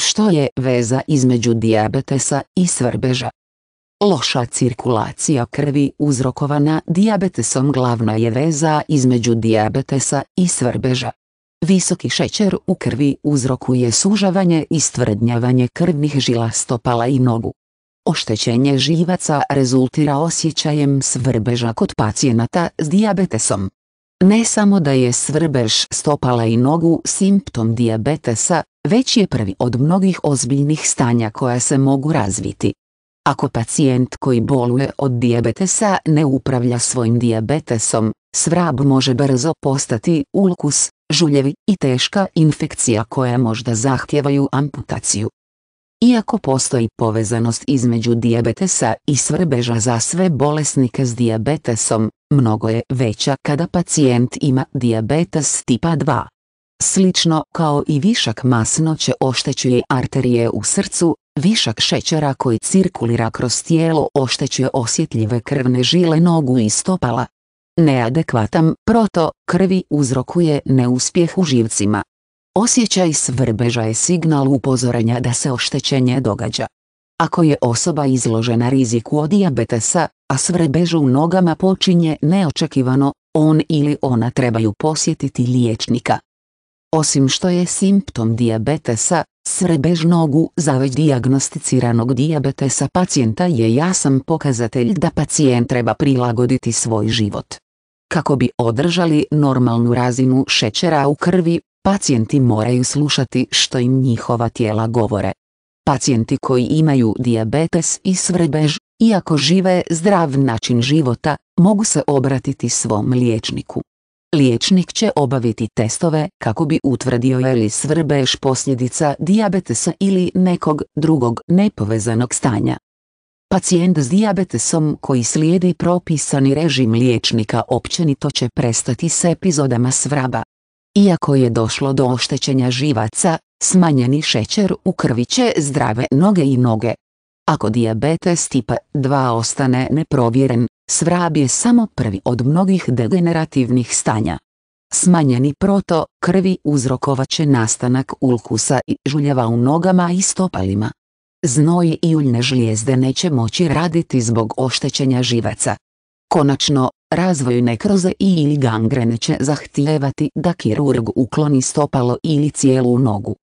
Što je veza između dijabetesa i svrbeža? Loša cirkulacija krvi uzrokovana dijabetesom glavna je veza između dijabetesa i svrbeža. Visoki šećer u krvi uzrokuje sužavanje i stvrdnjavanje krvnih žila stopala i nogu. Oštećenje živaca rezultira osjećajem svrbeža kod pacijenata s dijabetesom. Ne samo da je svrbež stopala i nogu simptom dijabetesa, već je prvi od mnogih ozbiljnih stanja koja se mogu razviti. Ako pacijent koji boluje od dijabetesa ne upravlja svojim dijabetesom, svrab može brzo postati ulkus, žuljevi i teška infekcija koja možda zahtijevaju amputaciju. Iako postoji povezanost između dijabetesa i svrbeža za sve bolesnike s dijabetesom, mnogo je veća kada pacijent ima dijabetes tipa 2. Slično kao i višak masnoće oštećuje arterije u srcu, višak šećera koji cirkulira kroz tijelo oštećuje osjetljive krvne žile nogu i stopala. Neadekvatan proto krvi uzrokuje neuspjeh u živcima, Osjećaj svrbeža je signal upozorenja da se oštećenje događa. Ako je osoba izložena riziku od dijabetesa, a svrbež u nogama počinje neočekivano, on ili ona trebaju posjetiti liječnika. Osim što je simptom dijabetesa, svrbež nogu za već dijagnosticiranog dijabetesa pacijenta je jasan pokazatelj da pacijent treba prilagoditi svoj život. Kako bi održali normalnu razinu šećera u krvi, Pacijenti moraju slušati što im njihova tijela govore. Pacijenti koji imaju dijabetes i svrbež, iako žive zdrav način života, mogu se obratiti svom liječniku. Liječnik će obaviti testove kako bi utvrdio je li svrbež posljedica dijabetesa ili nekog drugog nepovezanog stanja. Pacijent s dijabetesom koji slijedi propisani režim liječnika općenito će prestati s epizodama svraba, iako je došlo do oštećenja živaca, smanjeni šećer u krvi će zdrave noge i noge. Ako dijabetes tipa 2 ostane neprovjeren, svrab je samo prvi od mnogih degenerativnih stanja. Smanjeni proto krvi uzrokovat će nastanak ulkusa i žuljeva u nogama i stopalima. Znoj i uljne žlijezde neće moći raditi zbog oštećenja živaca, Konačno, razvoj nekroze i ili gangrene će zahtijevati da kirurg ukloni stopalo ili cijelu nogu,